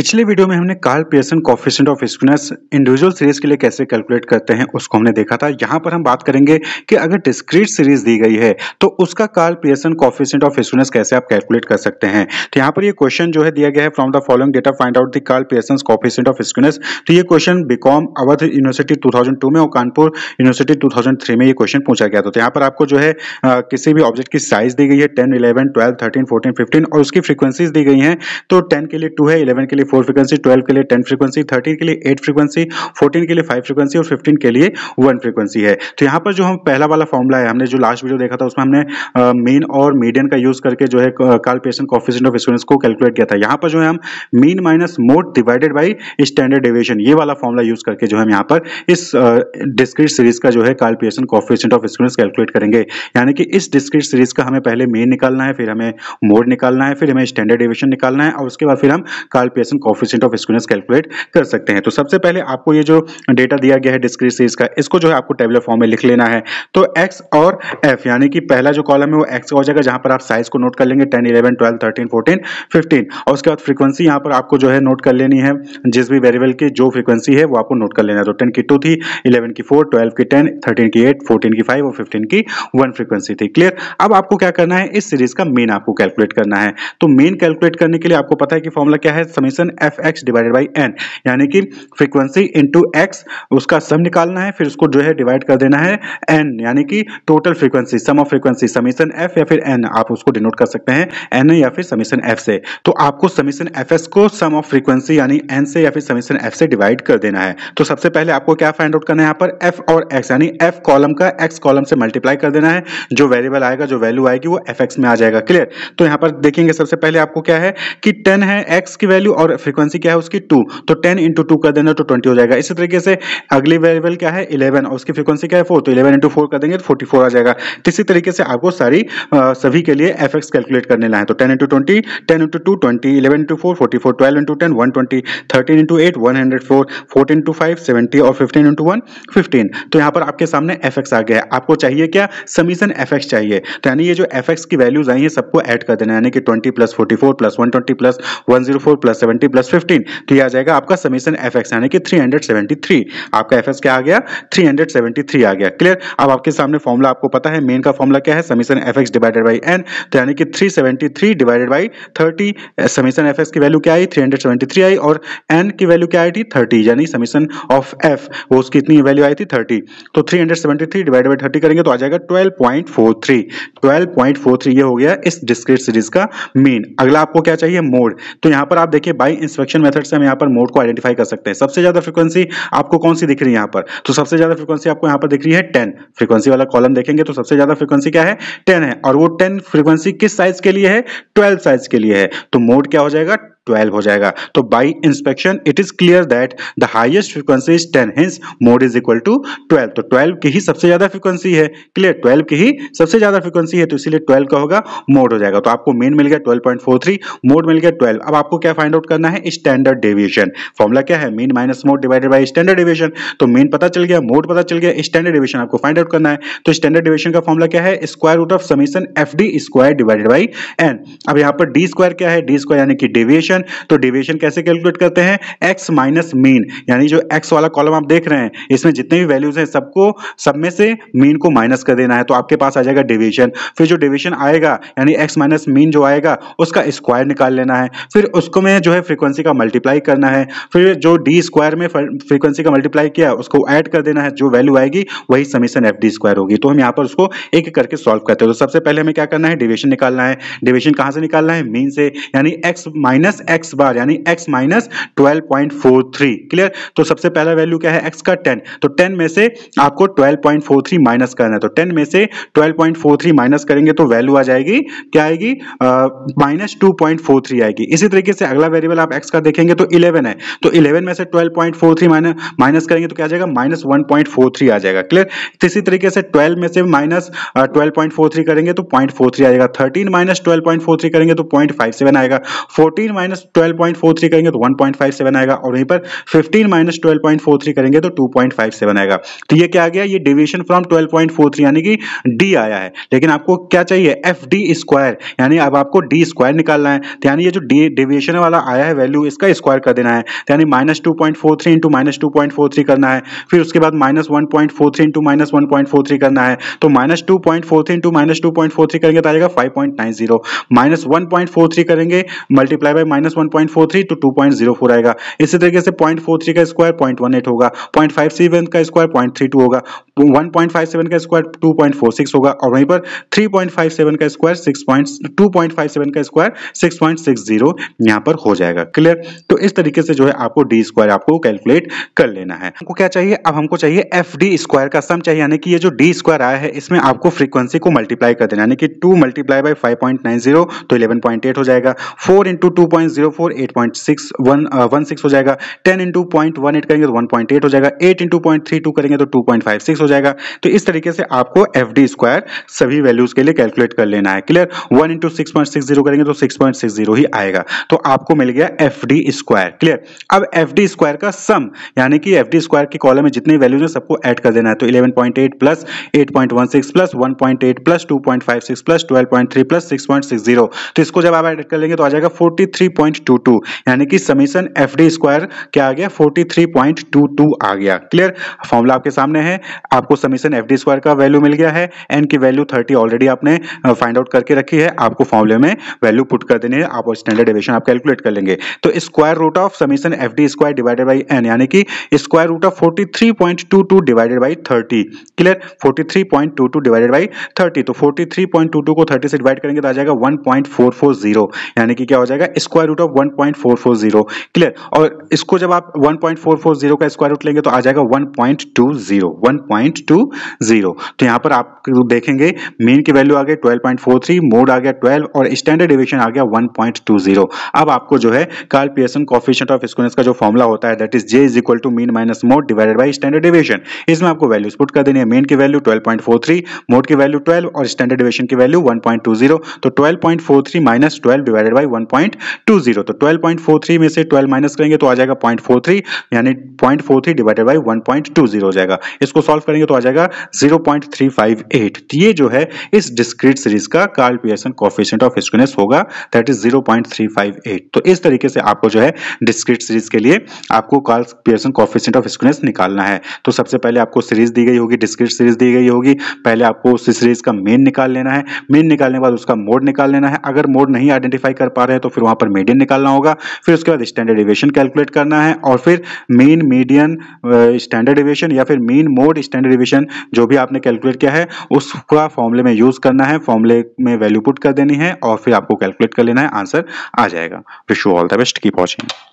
पिछले वीडियो में हमने Karl Pearson coefficient of skewness individual series के लिए कैसे कैलकुलेट करते हैं उसको हमने देखा था यहाँ पर हम बात करेंगे कि अगर डिस्क्रीट सीरीज दी गई है तो उसका Karl Pearson coefficient of skewness कैसे आप कैलकुलेट कर सकते हैं तो यहाँ पर ये क्वेश्चन जो है दिया गया है from the following data find out the Karl Pearson coefficient of skewness तो ये question BCom Awadh university two में और कानपुर यूनिवर्सिटी टू में ये क्वेश्चन पूछा गया था तो यहाँ पर आपको जो है किसी भी ऑब्जेक्ट की साइज दी गई है ten eleven twelve thirteen fourteen fifteen और उसकी फ्रीक्वेंसीज दी गई है तो टेन के लिए टू है इलेवन के लिए फोर फ्रीक्वेंसी ट्वेल्व के लिए टेन फ्रीक्वेंसी थर्टीन के लिए एट फ्रीक्वेंसी फोर्टीन के लिए फाइव फ्रीक्वेंसी और फिफ्टीन के लिए वन फ्रीक्वेंसी है तो यहाँ पर जो हम पहला वाला फॉर्मला है हमने जो लास्ट वीडियो देखा था उसमें हमने मीन और मीडियन का यूज करके जो है कैलकुलेशन कॉफिशेंट ऑफ स्टूडेंट्स को कैलकुलेट किया था यहाँ पर जो है हम mean minus mode divided by standard deviation ये वाला फॉर्मला यूज करके जो है हम यहाँ पर इस डिस्क्रीट सीरीज का जो है calculation coefficient of students calculate करेंगे यानी कि इस डिस्क्रीट सीरीज का हमें पहले मीन निकालना है फिर हमें मोड निकालना है फिर हमें स्टैंडर्ड डिवेशन निकालना है और उसके बाद फिर हम calculation coefficient of skewness calculate कर सकते हैं तो सबसे पहले आपको ये जो डेटा दिया गया है डिस्क्रीट सीरीज का इसको जो है आपको टेबलेट फॉर्म में लिख लेना है तो एक्स और एफ यानी कि पहला जो कॉलम है वो एक्स का हो जाएगा जहां पर आप साइज को नोट कर लेंगे ten eleven twelve thirteen fourteen fifteen और उसके बाद फ्रीक्वेंसी यहाँ पर आपको जो है नोट कर लेनी है जिस भी वेरिएबल की जो फ्रीक्वेंसी है वो आपको नोट कर लेना है तो टेन की टू थी इलेवन की फोर ट्वेल्व की टेन थर्टीन की एट फोर्टीन की फाइव और फिफ्टीन की वन फ्रीक्वेंसी थी क्लियर अब आपको क्या करना है इस सीरीज का मेन आपको कैलकुलेट करना है तो मेन कैलकुलेट करने के लिए आपको पता है कि फॉर्मूला क्या है summation equation F X divided by N यानी कि फ्रीक्वेंसी इंटू एक्स उसका सम निकालना है फिर उसको जो है डिवाइड कर देना है एन यानी कि total frequency sum of frequency summation F या फिर एन आप उसको डिनोट कर सकते हैं एन या फिर समीशन एफ से तो आपको समीशन एफ एस को सम ऑफ फ्रीक्वेंसी यानी एन से या फिर समीशन एफ से डिवाइड कर देना है तो सबसे पहले आपको क्या फाइंड आउट करना है यहाँ पर एफ और एक्स यानी एफ कॉलम का एक्स कॉलम से मल्टीप्लाई कर देना है जो वेरिएबल आएगा जो वैल्यू आएगी वो एफ एक्स में आ जाएगा क्लियर तो यहाँ पर देखेंगे सबसे पहले आपको क्या है कि टेन है एक्स की वैल्यू और फ्रीक्वेंसी क्या है उसकी टू तो टेन इंटू टू कर देना तो ट्वेंटी हो जाएगा इसी तरीके से अगली वेरिएबल क्या है इलेवन और उसकी फ्रीक्वेंसी क्या है फोर तो इलेवन इंटू फोर कर देंगे तो फोर्टी फोर आ जाएगा तो इसी तरीके से आपको सारी आ, सभी के लिए एफ कैलकुलेट करने लाए तो ten into twenty ten into two twenty eleven into four forty four twelve into ten one twenty thirteen into eight one hundred four fourteen into five seventy और फिफ्टीन इंटू वन फिफ्टीन तो यहाँ पर आपके सामने F आ गया है आपको चाहिए क्या समीशन एफ चाहिए तो यानी ये जो एफ की वैल्यूज आई है सबको एड कर देना यानी कि twenty plus forty four plus one twenty plus one zero four plus seventy three plus fifteen तो यह आ जाएगा आपका समीशन एफ एक्स यानी कि थ्री हंड्रेड सेवेंटी थ्री आपका एफ एक्स क्या आ गया थ्री हंड्रेड सेवेंटी थ्री आ गया क्लियर अब आपके सामने फॉर्मुला आपको पता है मेन का फॉर्मुला क्या है summation F X divided by N तो यानी कि three seventy three divided by thirty summation F X की वैल्यू क्या आई थ्री हंड्रेड सेवेंटी थ्री आई और एन की वैल्यू क्या आई थी थर्टी यानी समीशन ऑफ एफ वो उसकी इतनी वैल्यू आई थी थर्टी तो three hundred seventy three divide by thirty करेंगे तो आ जाएगा twelve point four three twelve point four three ये हो गया इस डिस्क्रिट सीरीज का मीन अगला आपको क्या चाहिए मोड तो यहां पर आप देखिए बाई इंस्पेक्शन मेथड से हम यहाँ पर मोड को आइडेंटिफाई कर सकते हैं सबसे ज़्यादा फ्रीक्वेंसी आपको कौन सी दिख रही है यहाँ पर तो सबसे ज़्यादा फ्रीक्वेंसी आपको यहाँ पर दिख रही है टेन फ्रीक्वेंसी वाला कॉलम देखेंगे तो सबसे ज़्यादा फ्रीक्वेंसी क्या है टेन है और वो टेन फ्रीक्वेंसी किस साइज के लिए है ट्वेल्व साइज के लिए है तो मोड क्या हो जाएगा ट्वेल्व हो जाएगा तो by inspection it is clear that the highest frequency is 10 hence mode is equal to twelve तो ट्वेल्व की ही सबसे ज्यादा फ्रीक्वेंसी है क्लियर ट्वेल्व की ही सबसे ज्यादा फ्रीक्वेंसी है तो इसीलिए 12 का होगा मोड हो जाएगा तो आपको मेन मिल गया ट्वेल्व पॉइंट मोड मिल गया ट्वेल्व अब आपको क्या फाइंड आउट करना है स्टैंडर्ड डेविएशन फार्मूला क्या है mean minus mode divided by standard deviation तो मीन पता चल गया मोड पता चल गया स्टैंडर्ड डेविएशन आपको फाइंड आउट करना है तो स्टैंडर्ड डेविएशन का फार्मूला क्या है square root of summation F D square divided by N अब यहां पर डी स्क्वायर क्या है डी स्क्वायर यानी कि डेविएशन डेविएशन तो डेविएशन कैसे कैलकुलेट करते हैं एक्स माइनस मीन यानी जो एक्स वाला कॉलम आप देख रहे हैं इसमें जितने भी वैल्यूज हैं सबको सब में से मीन को माइनस कर देना है तो आपके पास आ जाएगा डेविएशन फिर जो डेविएशन आएगा यानी एक्स माइनस मीन जो आएगा उसका स्क्वायर निकाल लेना है फिर उसको में जो है फ्रीक्वेंसी का मल्टीप्लाई करना है फिर जो डी स्क्वायर में फ्रीक्वेंसी का मल्टीप्लाई किया उसको ऐड कर देना है जो वैल्यू आएगी वही समीशन एफ डी स्क्वायर होगी तो हम यहाँ पर उसको एक एक करके सॉल्व करते हैं तो सबसे पहले हमें क्या करना है डिवेशन निकालना है डिवेशन कहाँ से निकालना है मीन से यानी एक्स माइनस एक्स बार यानी X minus twelve point four three clear तो सबसे पहला वैल्यू क्या है एक्स का टेन तो टेन में से आपको twelve point four three minus करना है तो टेन में से twelve point four three minus करेंगे तो वैल्यू आ जाएगी क्या आएगी minus two point four three आएगी इसी तरीके से अगला वेरिएबल आप एक्स का देखेंगे तो इलेवन है तो इलेवन में से twelve point four three minus करेंगे तो क्या आ जाएगा minus one point four three आ जाएगा क्लियर तो इसी तरीके से ट्वेल्व में से minus twelve point four three करेंगे तो पॉइंट फोर थ्री आएगा thirteen minus twelve point four three करेंगे तो पॉइंट फाइव सेवन आएगा fourteen minus minus twelve point four three करेंगे तो वन पॉइंट फाइव सेवन आएगा और वहीं पर fifteen minus twelve point four three करेंगे तो टू पॉइंट फाइव सेवन आएगा तो ये क्या आ गया ये deviation from twelve point four three यानी कि डी आया है लेकिन आपको क्या चाहिए एफ डी स्क्वायर यानी अब आपको डी स्क्वायर निकालना है तो यानी ये जो डी डिविएशन वाला आया है वैल्यू इसका स्क्वायर कर देना है यानी minus two point four three into minus two point four three करना है फिर उसके बाद minus one point four three into minus one point four three करना है तो minus two point four three into minus two point four three करेंगे तो आएगा five point nine zero minus one point four three करेंगे multiply by minus one point four three two two point zero four आएगा इसी तरीके से point four three का square point one eight होगा पॉइंट फाइव सेवन का square point three two होगा one point five seven का square two point four six होगा और वहीं पर थ्री पॉइंट फाइव सेवन का square six point two point five seven का square six point six zero यहाँ पर हो जाएगा क्लियर तो इस तरीके से जो है आपको डी स्क्वायर आपको कैलकुलेट कर लेना है हमको क्या चाहिए अब हमको चाहिए एफ डी स्क्वायर का सम चाहिए यानी कि ये जो डी स्क्वायर आया है इसमें आपको फ्रीक्वेंसी को मल्टीप्लाई कर देना यानी कि two multiply by five point nine zero तो इलेवन पॉइंट एट हो जाएगा four into two point point हो जाएगा ten into point one eight करेंगे तो वन पॉइंट एट हो जाएगा eight into point three two करेंगे तो टू पॉइंट फाइव सिक्स हो जाएगा तो इस तरीके से आपको एफ डी स्क्वायर सभी वैल्यूज के लिए कैलकुलेट कर लेना है clear one into six point six zero करेंगे तो सिक्स पॉइंट सिक्स जीरो ही आएगा तो आपको मिल गया एफ डी स्क्वायर क्लियर अब एफ डी स्क्वायर का सम यानी कि एफ डी स्क्वायर के कॉलम में जितने वैल्यूज है सबको एड कर देना है तो eleven point eight plus eight point one six plus one point eight plus two point five six plus twelve point three plus six point six zero तो इसको जब आप एड कर लेंगे तो आ जाएगा फोर्टी थ्री 43.22 यानी कि समीशन एफ डी स्क्वायर क्या आ गया 43.22 आ गया क्लियर फॉर्मूला आपके सामने है आपको समीशन एफ डी स्क्वायर का वैल्यू मिल गया है एन की वैल्यू 30 ऑलरेडी आपने फाइंड uh, आउट करके रखी है आपको फॉर्मूले में वैल्यू पुट कर देनी है आप स्टैंडर्ड एवेशन आप कैलकुलेट कर लेंगे तो square root of summation F D square divided by N यानी कि square root of forty divided by thirty clear forty divided by thirty तो फोर्टी को थर्टी से डिवाइड करेंगे तो आ जाएगा वन यानी कि क्या हो जाएगा square root of zero clear और इसको जब आप जीरो का स्क्वायर रूट लेंगे तो आ जाएगा टू जीरो तो यहाँ पर आप देखेंगे मीन की वैल्यू आ गई थ्री मोड आ गया ट्वेल्व और स्टैंडर्ड डिविएशन आ गया जीरो अब आपको जो है Karl Pearson coefficient of skewness का जो फॉर्मुला होता है that is J is equal to mean minus mode divided by standard deviation इसमें आपको वैल्यूज पुट कर देनी है मीन की वैल्यू थ्री मोड की वैल्यू ट्वेल्व और स्टैंडर्ड डिविएशन की वैल्यू जीरो तो three minus twelve divided by two two zero तो 12.43 में से 12 माइनस करेंगे तो आ जाएगा 0.43 यानी 0.43 डिवाइडेड बाय 1.20 हो जाएगा इसको सॉल्व करेंगे तो आ जाएगा 0.358 तो ये जो है इस डिस्क्रीट सीरीज का Karl Pearson coefficient of skewness होगा दैट इज 0.358 तो इस तरीके से आपको जो है डिस्क्रीट सीरीज के लिए आपको Karl Pearson coefficient of skewness निकालना है तो सबसे पहले आपको सीरीज दी गई होगी डिस्क्रीट सीरीज दी गई होगी पहले आपको उस सीरीज का मेन निकाल लेना है मेन निकालने के बाद उसका मोड निकाल लेना है अगर मोड नहीं आइडेंटिफाई कर पा रहे हैं तो फिर वहां पर मीडियम मीडियन निकालना होगा फिर उसके बाद स्टैंडर्ड डिविएशन कैलकुलेट करना है और फिर मेन मीडियन स्टैंडर्ड डिविएशन या फिर मेन मोड स्टैंडर्ड डिविएशन जो भी आपने कैलकुलेट किया है उसका फॉर्मुले में यूज करना है फॉर्मुले में वैल्यू पुट कर देनी है और फिर आपको कैलकुलेट कर लेना है आंसर आ जाएगा wish you all the best keep watching